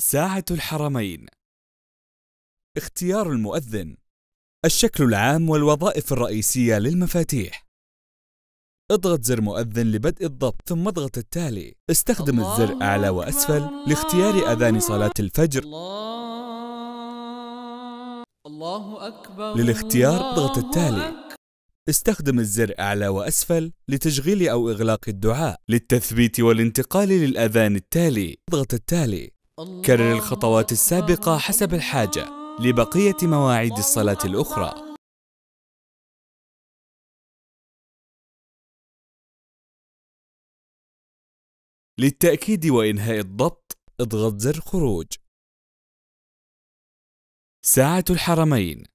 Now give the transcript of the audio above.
ساعة الحرمين اختيار المؤذن الشكل العام والوظائف الرئيسية للمفاتيح اضغط زر مؤذن لبدء الضبط ثم اضغط التالي استخدم الزر أعلى وأسفل لاختيار أذان صلاة الفجر الله أكبر للاختيار اضغط التالي استخدم الزر أعلى وأسفل لتشغيل أو إغلاق الدعاء للتثبيت والانتقال للأذان التالي اضغط التالي كرر الخطوات السابقة حسب الحاجة لبقية مواعيد الصلاة الأخرى للتأكيد وإنهاء الضبط اضغط زر خروج ساعة الحرمين